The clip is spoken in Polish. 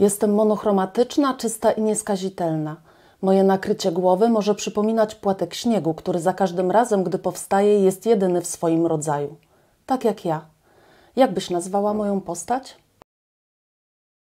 Jestem monochromatyczna, czysta i nieskazitelna. Moje nakrycie głowy może przypominać płatek śniegu, który za każdym razem, gdy powstaje, jest jedyny w swoim rodzaju. Tak jak ja. Jak byś nazwała moją postać?